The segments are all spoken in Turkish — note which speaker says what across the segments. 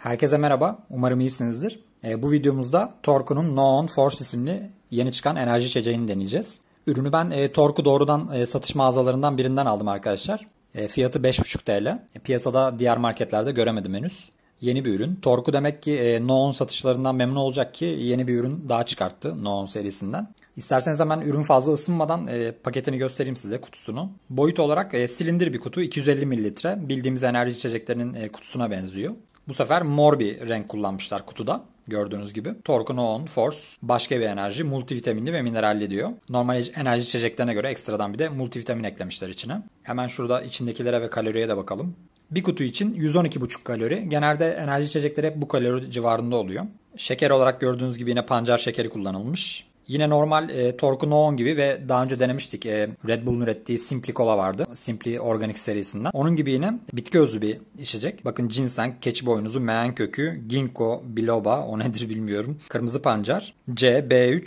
Speaker 1: Herkese merhaba, umarım iyisinizdir. E, bu videomuzda Torku'nun Noon Force isimli yeni çıkan enerji içeceğini deneyeceğiz. Ürünü ben e, Torku doğrudan e, satış mağazalarından birinden aldım arkadaşlar. E, fiyatı 5,5 TL. E, piyasada diğer marketlerde göremedim henüz. Yeni bir ürün. Torku demek ki e, Noon satışlarından memnun olacak ki yeni bir ürün daha çıkarttı Noon serisinden. İsterseniz hemen ürün fazla ısınmadan e, paketini göstereyim size kutusunu. Boyut olarak e, silindir bir kutu 250 mililitre bildiğimiz enerji içeceklerinin e, kutusuna benziyor. Bu sefer mor bir renk kullanmışlar kutuda gördüğünüz gibi. Torkun Oğun Force başka bir enerji multivitaminli ve mineralli diyor. Normal enerji içeceklerine göre ekstradan bir de multivitamin eklemişler içine. Hemen şurada içindekilere ve kaloriye de bakalım. Bir kutu için 112,5 kalori. Genelde enerji içecekleri hep bu kalori civarında oluyor. Şeker olarak gördüğünüz gibi yine pancar şekeri kullanılmış. Yine normal e, Torku Noon gibi ve daha önce denemiştik e, Red Bull'un ürettiği Simply Cola vardı. Simply Organic serisinden. Onun gibi yine bitki özlü bir içecek. Bakın ginseng, keçi boynuzu, meğen kökü, ginkgo, biloba o nedir bilmiyorum. Kırmızı pancar, C, B3,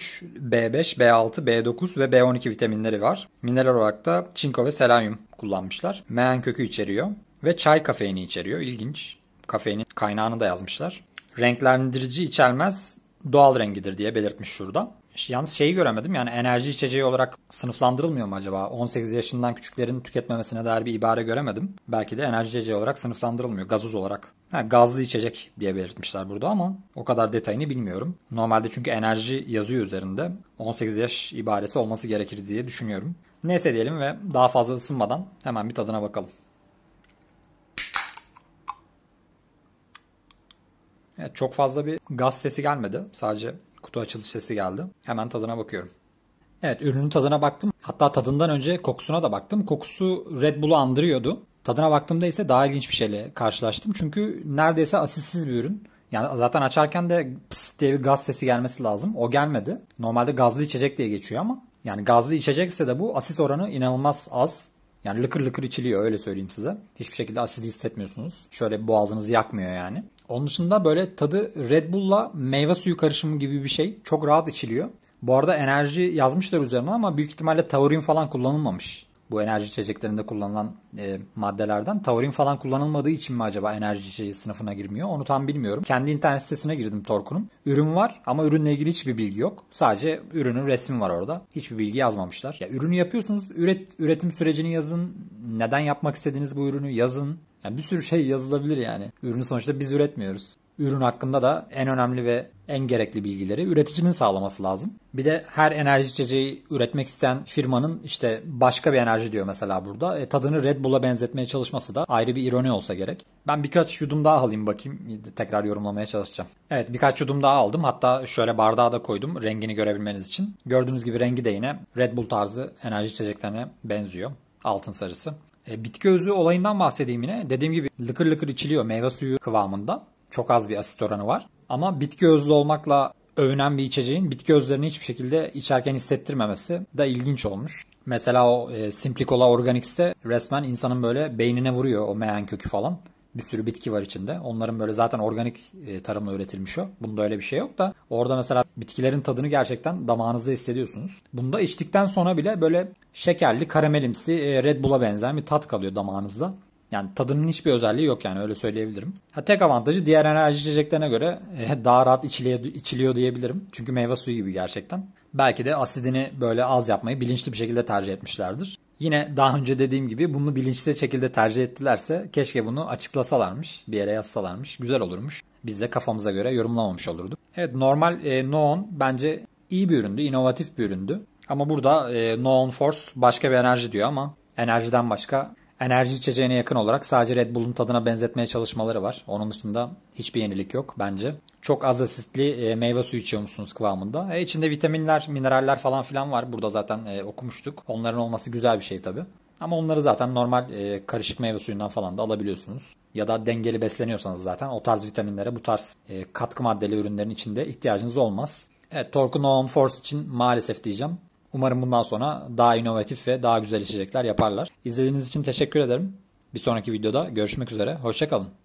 Speaker 1: B5, B6, B9 ve B12 vitaminleri var. Mineral olarak da çinko ve selanyum kullanmışlar. Meğen kökü içeriyor ve çay kafeini içeriyor. İlginç. Kafeinin kaynağını da yazmışlar. Renklendirici içermez doğal rengidir diye belirtmiş şurada. Yalnız şeyi göremedim yani enerji içeceği olarak sınıflandırılmıyor mu acaba? 18 yaşından küçüklerin tüketmemesine dair bir ibare göremedim. Belki de enerji içeceği olarak sınıflandırılmıyor gazoz olarak. Ha, gazlı içecek diye belirtmişler burada ama o kadar detayını bilmiyorum. Normalde çünkü enerji yazıyor üzerinde. 18 yaş ibaresi olması gerekir diye düşünüyorum. Neyse diyelim ve daha fazla ısınmadan hemen bir tadına bakalım. Evet, çok fazla bir gaz sesi gelmedi. Sadece kutu açılış sesi geldi. Hemen tadına bakıyorum. Evet ürünün tadına baktım. Hatta tadından önce kokusuna da baktım. Kokusu Red Bull'u andırıyordu. Tadına baktığımda ise daha ilginç bir şeyle karşılaştım. Çünkü neredeyse asitsiz bir ürün. Yani zaten açarken de pıs diye bir gaz sesi gelmesi lazım. O gelmedi. Normalde gazlı içecek diye geçiyor ama yani gazlı içecekse de bu asit oranı inanılmaz az. Yani lıkır lıkır içiliyor öyle söyleyeyim size. Hiçbir şekilde asidi hissetmiyorsunuz. Şöyle boğazınızı yakmıyor yani. Onun dışında böyle tadı Red Bull'la meyve suyu karışımı gibi bir şey. Çok rahat içiliyor. Bu arada enerji yazmışlar üzerine ama büyük ihtimalle taurin falan kullanılmamış bu enerji içeceklerinde kullanılan e, maddelerden. Taurin falan kullanılmadığı için mi acaba enerji içeceği sınıfına girmiyor? Onu tam bilmiyorum. Kendi internet sitesine girdim Torku'nun. Ürün var ama ürünle ilgili hiçbir bilgi yok. Sadece ürünün resmi var orada. Hiçbir bilgi yazmamışlar. Ya ürünü yapıyorsunuz. Üret, üretim sürecini yazın. Neden yapmak istediğiniz bu ürünü yazın. Yani bir sürü şey yazılabilir yani. Ürünü sonuçta biz üretmiyoruz. Ürün hakkında da en önemli ve en gerekli bilgileri üreticinin sağlaması lazım. Bir de her enerji içeceği üretmek isteyen firmanın işte başka bir enerji diyor mesela burada. E, tadını Red Bull'a benzetmeye çalışması da ayrı bir ironi olsa gerek. Ben birkaç yudum daha alayım bakayım tekrar yorumlamaya çalışacağım. Evet birkaç yudum daha aldım hatta şöyle bardağa da koydum rengini görebilmeniz için. Gördüğünüz gibi rengi de yine Red Bull tarzı enerji içeceklerine benziyor. Altın sarısı. E, bitki özü olayından bahsedeyim yine. Dediğim gibi lıkır lıkır içiliyor meyve suyu kıvamında. Çok az bir asit oranı var. Ama bitki özlü olmakla övünen bir içeceğin bitki özlerini hiçbir şekilde içerken hissettirmemesi da ilginç olmuş. Mesela o e, Simplicola Organics'te resmen insanın böyle beynine vuruyor o meyan kökü falan. Bir sürü bitki var içinde. Onların böyle zaten organik e, tarımla üretilmiş o. Bunda öyle bir şey yok da orada mesela bitkilerin tadını gerçekten damağınızda hissediyorsunuz. Bunda içtikten sonra bile böyle şekerli, karamelimsi, e, Red Bull'a benzeyen bir tat kalıyor damağınızda. Yani tadının hiçbir özelliği yok yani öyle söyleyebilirim. Ha tek avantajı diğer enerji içeceklerine göre e, daha rahat içiliyor, içiliyor diyebilirim. Çünkü meyve suyu gibi gerçekten. Belki de asidini böyle az yapmayı bilinçli bir şekilde tercih etmişlerdir. Yine daha önce dediğim gibi bunu bilinçli şekilde tercih ettilerse keşke bunu açıklasalarmış, bir yere yazsalarmış. Güzel olurmuş. Biz de kafamıza göre yorumlamamış olurduk. Evet normal e, Noon bence iyi bir üründü, inovatif bir üründü. Ama burada e, Noon Force başka bir enerji diyor ama enerjiden başka Enerji içeceğine yakın olarak sadece Red Bull'un tadına benzetmeye çalışmaları var. Onun dışında hiçbir yenilik yok bence. Çok az asitli e, meyve suyu içiyor musunuz kıvamında. E, içinde vitaminler, mineraller falan filan var. Burada zaten e, okumuştuk. Onların olması güzel bir şey tabii. Ama onları zaten normal e, karışık meyve suyundan falan da alabiliyorsunuz. Ya da dengeli besleniyorsanız zaten o tarz vitaminlere bu tarz katkı maddeli ürünlerin içinde ihtiyacınız olmaz. Evet Torku No Force için maalesef diyeceğim. Umarım bundan sonra daha inovatif ve daha güzel içecekler yaparlar. İzlediğiniz için teşekkür ederim. Bir sonraki videoda görüşmek üzere. Hoşçakalın.